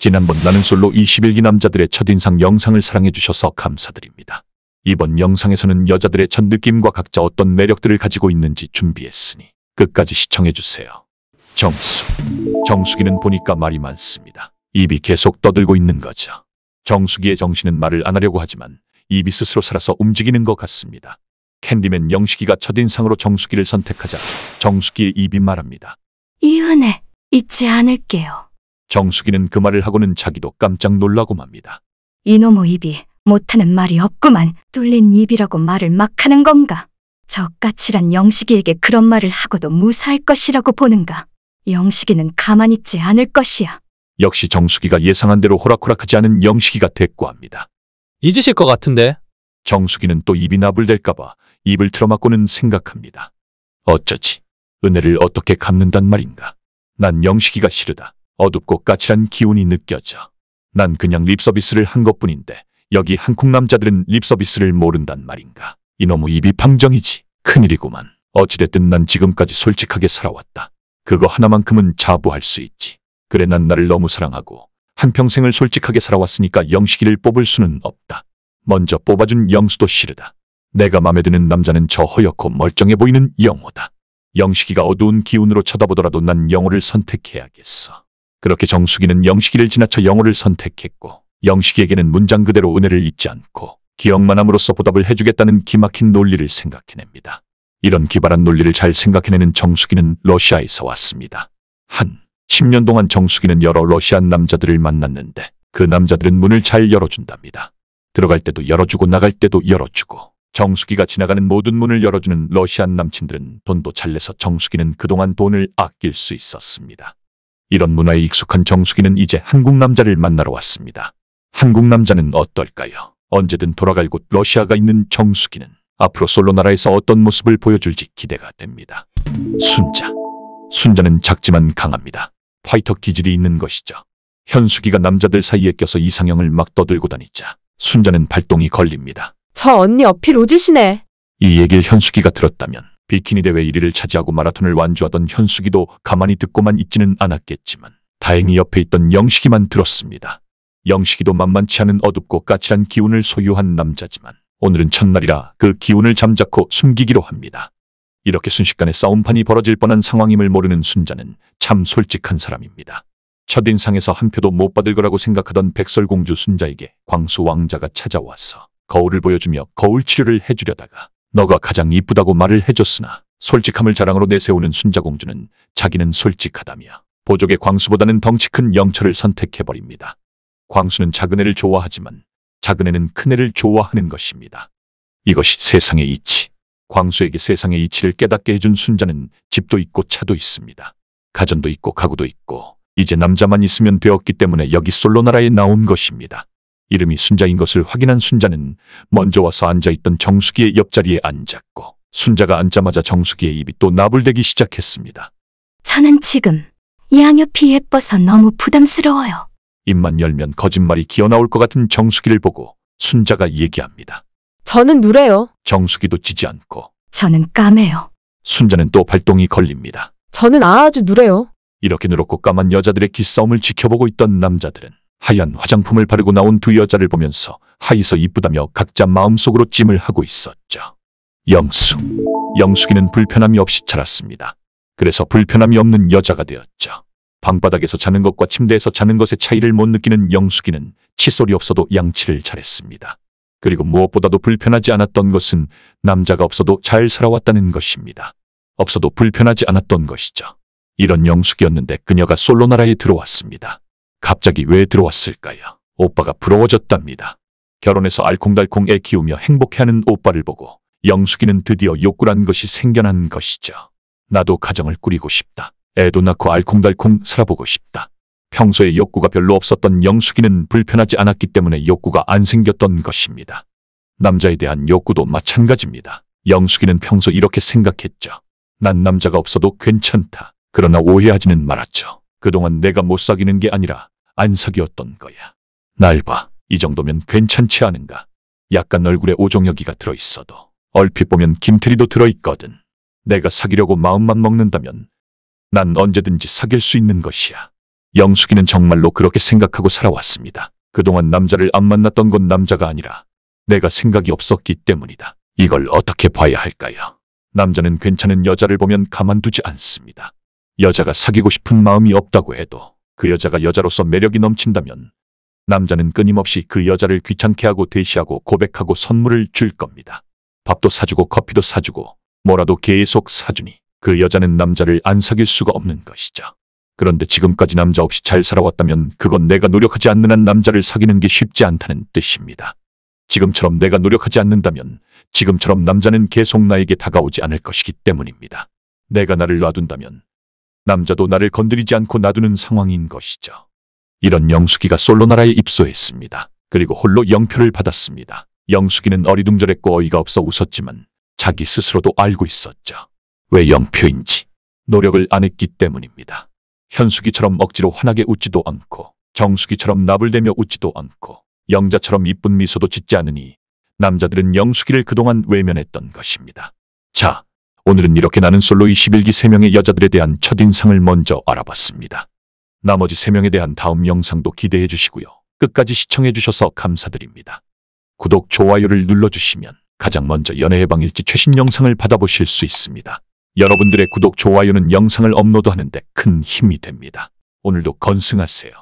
지난번 나는 솔로 21기 남자들의 첫인상 영상을 사랑해주셔서 감사드립니다. 이번 영상에서는 여자들의 첫 느낌과 각자 어떤 매력들을 가지고 있는지 준비했으니 끝까지 시청해주세요. 정수. 정수기는 보니까 말이 많습니다. 입이 계속 떠들고 있는 거죠. 정수기의 정신은 말을 안 하려고 하지만 입이 스스로 살아서 움직이는 것 같습니다. 캔디맨 영식이가 첫인상으로 정수기를 선택하자 정수기의 입이 말합니다. 이은혜, 잊지 않을게요. 정숙이는 그 말을 하고는 자기도 깜짝 놀라고 맙니다. 이놈의 입이 못하는 말이 없구만. 뚫린 입이라고 말을 막 하는 건가? 저 까칠한 영식이에게 그런 말을 하고도 무사할 것이라고 보는가? 영식이는 가만 있지 않을 것이야. 역시 정숙이가 예상한 대로 호락호락하지 않은 영식이가 대꾸합니다. 잊으실 것 같은데 정숙이는 또 입이 나불될까봐 입을 틀어막고는 생각합니다. 어쩌지? 은혜를 어떻게 갚는단 말인가? 난 영식이가 싫으다. 어둡고 까칠한 기운이 느껴져. 난 그냥 립서비스를 한 것뿐인데 여기 한국 남자들은 립서비스를 모른단 말인가. 이놈의 입이 방정이지. 큰일이구만. 어찌됐든 난 지금까지 솔직하게 살아왔다. 그거 하나만큼은 자부할 수 있지. 그래 난 나를 너무 사랑하고 한평생을 솔직하게 살아왔으니까 영식이를 뽑을 수는 없다. 먼저 뽑아준 영수도 싫으다. 내가 마음에 드는 남자는 저 허옇고 멀쩡해 보이는 영호다. 영식이가 어두운 기운으로 쳐다보더라도 난 영호를 선택해야겠어. 그렇게 정숙이는 영식이를 지나쳐 영호를 선택했고 영식이에게는 문장 그대로 은혜를 잊지 않고 기억만 함으로써 보답을 해주겠다는 기막힌 논리를 생각해냅니다. 이런 기발한 논리를 잘 생각해내는 정숙이는 러시아에서 왔습니다. 한 10년 동안 정숙이는 여러 러시안 남자들을 만났는데 그 남자들은 문을 잘 열어준답니다. 들어갈 때도 열어주고 나갈 때도 열어주고 정숙이가 지나가는 모든 문을 열어주는 러시안 남친들은 돈도 잘 내서 정숙이는 그동안 돈을 아낄 수 있었습니다. 이런 문화에 익숙한 정숙이는 이제 한국 남자를 만나러 왔습니다. 한국 남자는 어떨까요? 언제든 돌아갈 곳 러시아가 있는 정숙이는 앞으로 솔로 나라에서 어떤 모습을 보여줄지 기대가 됩니다. 순자. 순자는 작지만 강합니다. 파이터 기질이 있는 것이죠. 현숙이가 남자들 사이에 껴서 이상형을 막 떠들고 다니자 순자는 발동이 걸립니다. 저 언니 어필 오지시네. 이 얘기를 현숙이가 들었다면 비키니 대회 1위를 차지하고 마라톤을 완주하던 현숙이도 가만히 듣고만 있지는 않았겠지만 다행히 옆에 있던 영식이만 들었습니다. 영식이도 만만치 않은 어둡고 까칠한 기운을 소유한 남자지만 오늘은 첫날이라 그 기운을 잠자코 숨기기로 합니다. 이렇게 순식간에 싸움판이 벌어질 뻔한 상황임을 모르는 순자는 참 솔직한 사람입니다. 첫인상에서 한 표도 못 받을 거라고 생각하던 백설공주 순자에게 광수 왕자가 찾아와서 거울을 보여주며 거울 치료를 해주려다가 너가 가장 이쁘다고 말을 해줬으나 솔직함을 자랑으로 내세우는 순자공주는 자기는 솔직하다며 보족의 광수보다는 덩치 큰 영철을 선택해버립니다. 광수는 작은애를 좋아하지만 작은애는 큰애를 좋아하는 것입니다. 이것이 세상의 이치. 광수에게 세상의 이치를 깨닫게 해준 순자는 집도 있고 차도 있습니다. 가전도 있고 가구도 있고 이제 남자만 있으면 되었기 때문에 여기 솔로나라에 나온 것입니다. 이름이 순자인 것을 확인한 순자는 먼저 와서 앉아있던 정수기의 옆자리에 앉았고 순자가 앉자마자 정수기의 입이 또 나불대기 시작했습니다. 저는 지금 양여 피해 뻐서 너무 부담스러워요. 입만 열면 거짓말이 기어나올 것 같은 정수기를 보고 순자가 얘기합니다. 저는 누래요. 정수기도 지지 않고 저는 까매요. 순자는 또 발동이 걸립니다. 저는 아주 누래요. 이렇게 누렇고 까만 여자들의 기싸움을 지켜보고 있던 남자들은 하얀 화장품을 바르고 나온 두 여자를 보면서 하이서 이쁘다며 각자 마음속으로 찜을 하고 있었죠. 영수. 영숙이는 불편함이 없이 자랐습니다. 그래서 불편함이 없는 여자가 되었죠. 방바닥에서 자는 것과 침대에서 자는 것의 차이를 못 느끼는 영숙이는 칫솔이 없어도 양치를 잘했습니다. 그리고 무엇보다도 불편하지 않았던 것은 남자가 없어도 잘 살아왔다는 것입니다. 없어도 불편하지 않았던 것이죠. 이런 영숙이었는데 그녀가 솔로나라에 들어왔습니다. 갑자기 왜 들어왔을까요? 오빠가 부러워졌답니다. 결혼해서 알콩달콩 애 키우며 행복해하는 오빠를 보고 영숙이는 드디어 욕구라는 것이 생겨난 것이죠. 나도 가정을 꾸리고 싶다. 애도 낳고 알콩달콩 살아보고 싶다. 평소에 욕구가 별로 없었던 영숙이는 불편하지 않았기 때문에 욕구가 안 생겼던 것입니다. 남자에 대한 욕구도 마찬가지입니다. 영숙이는 평소 이렇게 생각했죠. 난 남자가 없어도 괜찮다. 그러나 오해하지는 말았죠. 그동안 내가 못 사귀는 게 아니라 안석이었던 거야. 날 봐. 이 정도면 괜찮지 않은가? 약간 얼굴에 오종여기가 들어있어도 얼핏 보면 김태리도 들어있거든. 내가 사귀려고 마음만 먹는다면 난 언제든지 사귈 수 있는 것이야. 영숙이는 정말로 그렇게 생각하고 살아왔습니다. 그동안 남자를 안 만났던 건 남자가 아니라 내가 생각이 없었기 때문이다. 이걸 어떻게 봐야 할까요? 남자는 괜찮은 여자를 보면 가만두지 않습니다. 여자가 사귀고 싶은 마음이 없다고 해도 그 여자가 여자로서 매력이 넘친다면 남자는 끊임없이 그 여자를 귀찮게 하고 대시하고 고백하고 선물을 줄 겁니다. 밥도 사주고 커피도 사주고 뭐라도 계속 사주니 그 여자는 남자를 안 사귈 수가 없는 것이죠. 그런데 지금까지 남자 없이 잘 살아왔다면 그건 내가 노력하지 않는 한 남자를 사귀는 게 쉽지 않다는 뜻입니다. 지금처럼 내가 노력하지 않는다면 지금처럼 남자는 계속 나에게 다가오지 않을 것이기 때문입니다. 내가 나를 놔둔다면 남자도 나를 건드리지 않고 놔두는 상황인 것이죠. 이런 영숙이가 솔로 나라에 입소했습니다. 그리고 홀로 영표를 받았습니다. 영숙이는 어리둥절했고 어이가 없어 웃었지만 자기 스스로도 알고 있었죠. 왜 영표인지 노력을 안 했기 때문입니다. 현숙이처럼 억지로 환하게 웃지도 않고 정숙이처럼 나불대며 웃지도 않고 영자처럼 이쁜 미소도 짓지 않으니 남자들은 영숙이를 그동안 외면했던 것입니다. 자, 오늘은 이렇게 나는 솔로 21기 3명의 여자들에 대한 첫인상을 먼저 알아봤습니다. 나머지 3명에 대한 다음 영상도 기대해 주시고요. 끝까지 시청해 주셔서 감사드립니다. 구독, 좋아요를 눌러주시면 가장 먼저 연애해방 일지 최신 영상을 받아보실 수 있습니다. 여러분들의 구독, 좋아요는 영상을 업로드하는 데 큰 힘이 됩니다. 오늘도 건승하세요.